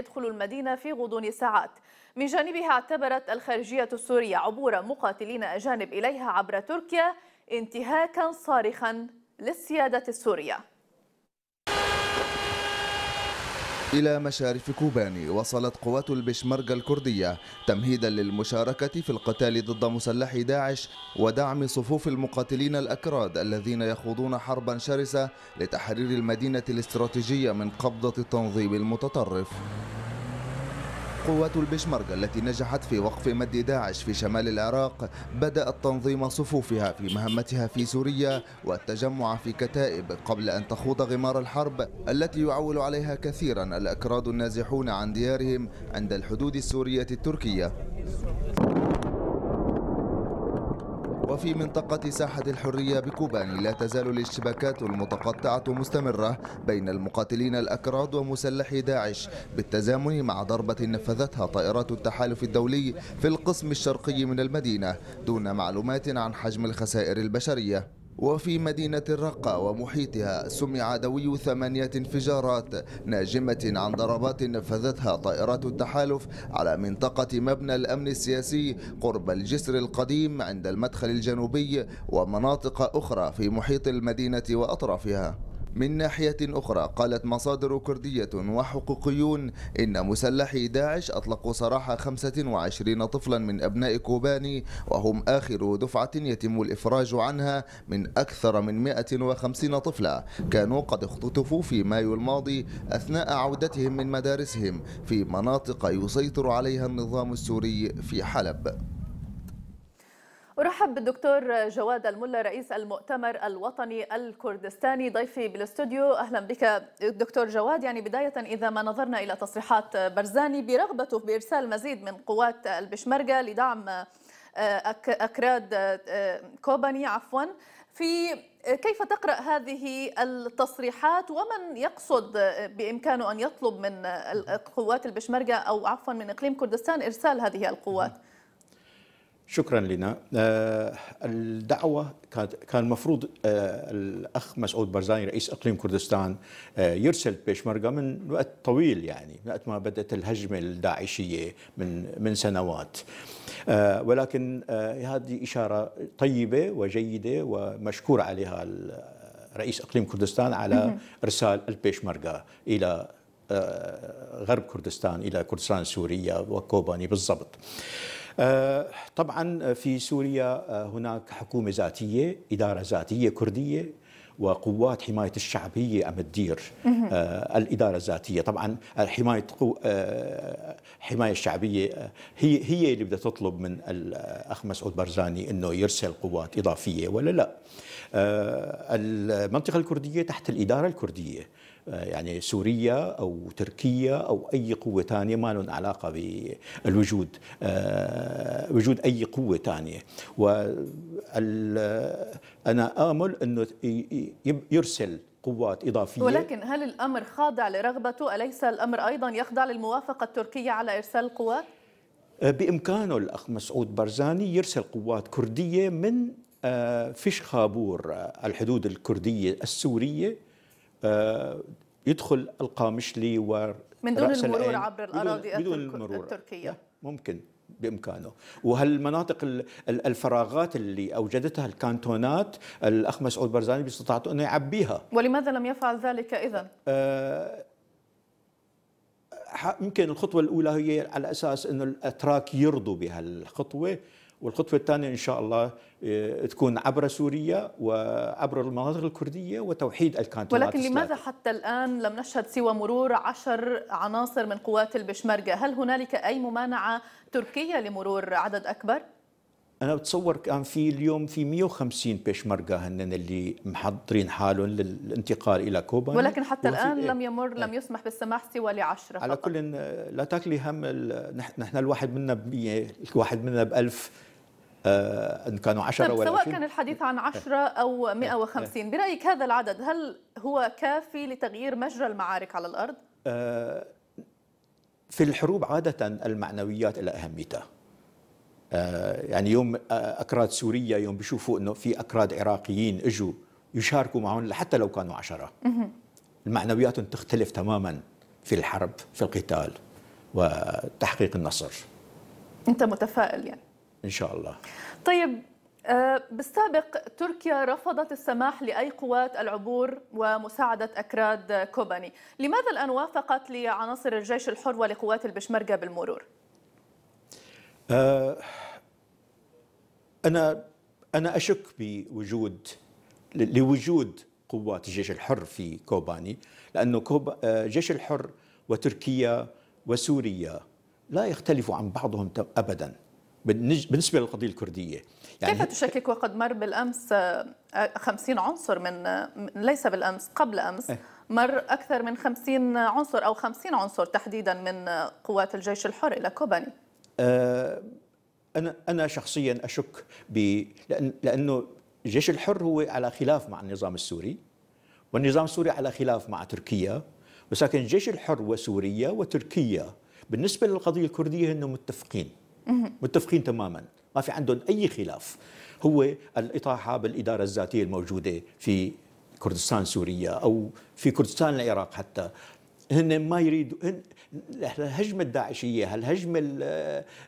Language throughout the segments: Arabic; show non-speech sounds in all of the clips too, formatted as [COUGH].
يدخل المدينة في غضون ساعات من جانبها اعتبرت الخارجية السورية عبور مقاتلين أجانب إليها عبر تركيا انتهاكا صارخا للسيادة السورية إلى مشارف كوباني وصلت قوات البشمركة الكردية تمهيدا للمشاركة في القتال ضد مسلحي داعش ودعم صفوف المقاتلين الأكراد الذين يخوضون حربا شرسة لتحرير المدينة الاستراتيجية من قبضة التنظيم المتطرف قوات البشمركة التي نجحت في وقف مد داعش في شمال العراق بدأت تنظيم صفوفها في مهمتها في سوريا والتجمع في كتائب قبل أن تخوض غمار الحرب التي يعول عليها كثيرا الأكراد النازحون عن ديارهم عند الحدود السورية التركية وفي منطقة ساحة الحرية بكوباني لا تزال الاشتباكات المتقطعة مستمرة بين المقاتلين الأكراد ومسلحي داعش بالتزامن مع ضربة نفذتها طائرات التحالف الدولي في القسم الشرقي من المدينة دون معلومات عن حجم الخسائر البشرية وفي مدينة الرقة ومحيطها سمع دوي ثمانية انفجارات ناجمة عن ضربات نفذتها طائرات التحالف على منطقة مبنى الأمن السياسي قرب الجسر القديم عند المدخل الجنوبي ومناطق أخرى في محيط المدينة وأطرافها من ناحية أخرى قالت مصادر كردية وحقوقيون إن مسلحي داعش أطلقوا سراح 25 طفلا من أبناء كوباني وهم آخر دفعة يتم الإفراج عنها من أكثر من 150 طفلة كانوا قد اختطفوا في مايو الماضي أثناء عودتهم من مدارسهم في مناطق يسيطر عليها النظام السوري في حلب أرحب بالدكتور جواد الملا رئيس المؤتمر الوطني الكردستاني ضيفي بالاستوديو أهلا بك دكتور جواد يعني بداية إذا ما نظرنا إلى تصريحات برزاني برغبته بإرسال مزيد من قوات البشمركة لدعم آه، أكراد آه، كوباني عفوا في كيف تقرأ هذه التصريحات ومن يقصد بإمكانه أن يطلب من قوات البشمركة أو عفوا من إقليم كردستان إرسال هذه القوات؟ شكرا لنا آه، الدعوة كان المفروض آه، الأخ مسعود برزاني رئيس إقليم كردستان آه، يرسل بيشمركة من وقت طويل يعني من وقت ما بدأت الهجمة الداعشية من من سنوات ولكن هذه إشارة طيبة وجيدة ومشكور عليها رئيس إقليم كردستان على إرسال البيشمركة إلى غرب كردستان إلى كردستان سوريا وكوباني بالضبط آه، طبعا في سوريا آه، هناك حكومة ذاتية إدارة ذاتية كردية وقوات حماية الشعب هي أم تدير آه الإدارة الذاتية طبعا حماية قو... آه حماية الشعبية آه، هي هي اللي بدها تطلب من الأخ مسعود برزاني أنه يرسل قوات إضافية ولا لا آه المنطقة الكردية تحت الإدارة الكردية يعني سوريا أو تركيا أو أي قوة ثانية ما لهم علاقة بالوجود آه، وجود أي قوة ثانية و انا آمل أنه يرسل قوات إضافية ولكن هل الأمر خاضع لرغبته أليس الأمر أيضا يخضع للموافقة التركية على إرسال القوات آه، بإمكانه الأخ مسعود برزاني يرسل قوات كردية من آه، فيش خابور الحدود الكردية السورية آه، يدخل القامشلي و من دون المرور عبر الاراضي بدون المرور التركيه ممكن بامكانه وهالمناطق الفراغات اللي اوجدتها الكانتونات الاخ مسعود برزاني باستطاعته انه يعبيها ولماذا لم يفعل ذلك اذا آه يمكن الخطوه الاولى هي على اساس انه الاتراك يرضوا بهالخطوه والخطوة الثانية إن شاء الله آه، تكون عبر سوريا وعبر المناطق الكردية وتوحيد الكانتونات ولكن لماذا حتى الآن لم نشهد سوى مرور عشر عناصر من قوات البشمركة هل هنالك أي ممانعة تركية لمرور عدد أكبر؟ انا بتصور كان في اليوم في 150 بيشمركه هن اللي محضرين حالهم للانتقال الى كوبا ولكن حتى الان إيه؟ لم يمر لم إيه. يسمح بالسماح سوى ل 10 على كل آه، لا تاكلي هم نحن الواحد منا الواحد منا ب 1000 آه، ان كانوا 10 طيب، ولا سواء كان الحديث عن 10 [LAUGHS] او 150 [LAUGHS] برايك هذا العدد هل هو كافي لتغيير مجرى المعارك على الارض؟ آه، في الحروب عاده المعنويات لها اهميتها آه، يعني يوم اكراد سوريا يوم بيشوفوا انه في اكراد عراقيين اجوا يشاركوا معهم حتى لو كانوا عشرة المعنويات تختلف تماما في الحرب في القتال وتحقيق النصر انت متفائل يعني إن شاء الله طيب آه، بالسابق تركيا رفضت السماح لأي قوات العبور ومساعدة أكراد كوباني لماذا الآن وافقت لعناصر الجيش الحر ولقوات البشمركة بالمرور؟ آه، أنا أنا أشك بوجود لوجود قوات الجيش الحر في كوباني لأنه كوب آه، جيش الحر وتركيا وسوريا لا يختلفوا عن بعضهم أبداً بالنسبة للقضية الكردية يعني كيف تشكك وقد مر بالأمس 50 آه، عنصر من ليس بالأمس قبل أمس إيه. مر أكثر من 50 عنصر أو 50 عنصر تحديدا من قوات الجيش الحر إلى كوباني آه، أنا أنا شخصيا أشك ب لأن لأنه الجيش الحر هو على خلاف مع النظام السوري والنظام السوري على خلاف مع تركيا ولكن الجيش الحر وسوريا وتركيا بالنسبة للقضية الكردية هن متفقين متفقين تماما ما في عندهم اي خلاف هو الاطاحه بالاداره الذاتيه الموجوده في كردستان سوريا او في كردستان العراق حتى هن ما يريدوا هن الهجمه الداعشيه الهجمه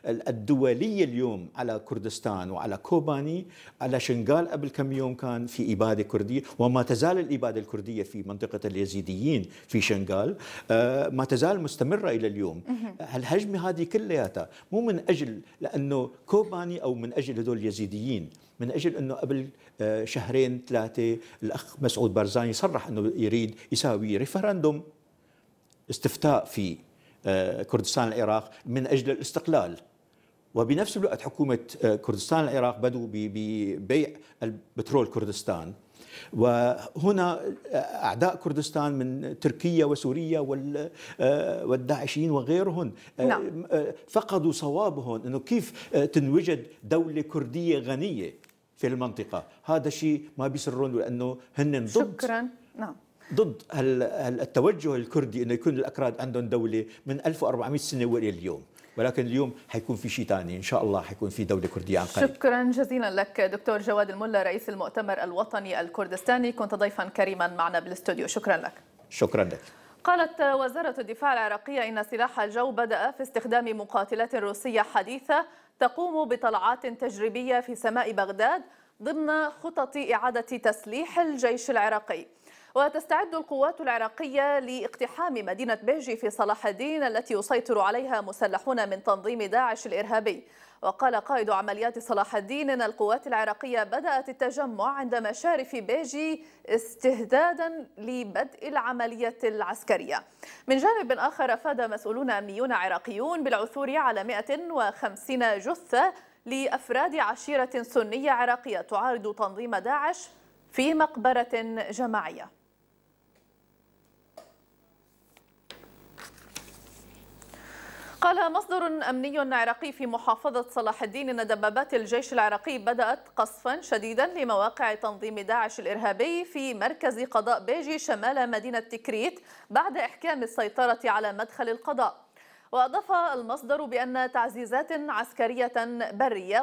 الدوليه اليوم على كردستان وعلى كوباني على شنغال قبل كم يوم كان في اباده كرديه وما تزال الاباده الكرديه في منطقه اليزيديين في شنغال آه، ما تزال مستمره الى اليوم الهجمه هذه كلياتها مو من اجل لانه كوباني او من اجل هذول اليزيديين من اجل انه قبل آه، شهرين ثلاثه الاخ مسعود بارزاني صرح انه يريد يساوي ريفرندوم استفتاء في آه، كردستان العراق من أجل الاستقلال وبنفس الوقت حكومة آه، كردستان العراق بدوا ببيع البترول كردستان وهنا آه، أعداء كردستان من تركيا وسوريا والداعشين وغيرهم نعم. فقدوا صوابهم أنه كيف تنوجد دولة كردية غنية في المنطقة هذا شيء ما بيسرون لأنه هن ضد شكرا نعم ضد التوجه الكردي انه يكون الاكراد عندهم دوله من 1400 سنه والى اليوم ولكن اليوم حيكون في شيء ثاني ان شاء الله حيكون في دوله كرديه عن قريب شكرا جزيلا لك دكتور جواد الملا رئيس المؤتمر الوطني الكردستاني كنت ضيفا كريما معنا بالاستوديو شكرا لك شكرا لك قالت وزارة الدفاع العراقية إن سلاح الجو بدأ في استخدام مقاتلات روسية حديثة تقوم بطلعات تجريبية في سماء بغداد ضمن خطط إعادة تسليح الجيش العراقي وتستعد القوات العراقية لاقتحام مدينة بهجي في صلاح الدين التي يسيطر عليها مسلحون من تنظيم داعش الإرهابي وقال قائد عمليات صلاح الدين أن القوات العراقية بدأت التجمع عند مشارف بيجي استهدادا لبدء العملية العسكرية من جانب آخر أفاد مسؤولون أمنيون عراقيون بالعثور على 150 جثة لأفراد عشيرة سنية عراقية تعارض تنظيم داعش في مقبرة جماعية قال مصدر أمني عراقي في محافظة صلاح الدين أن دبابات الجيش العراقي بدأت قصفا شديدا لمواقع تنظيم داعش الإرهابي في مركز قضاء بيجي شمال مدينة تكريت بعد إحكام السيطرة على مدخل القضاء وأضاف المصدر بأن تعزيزات عسكرية برية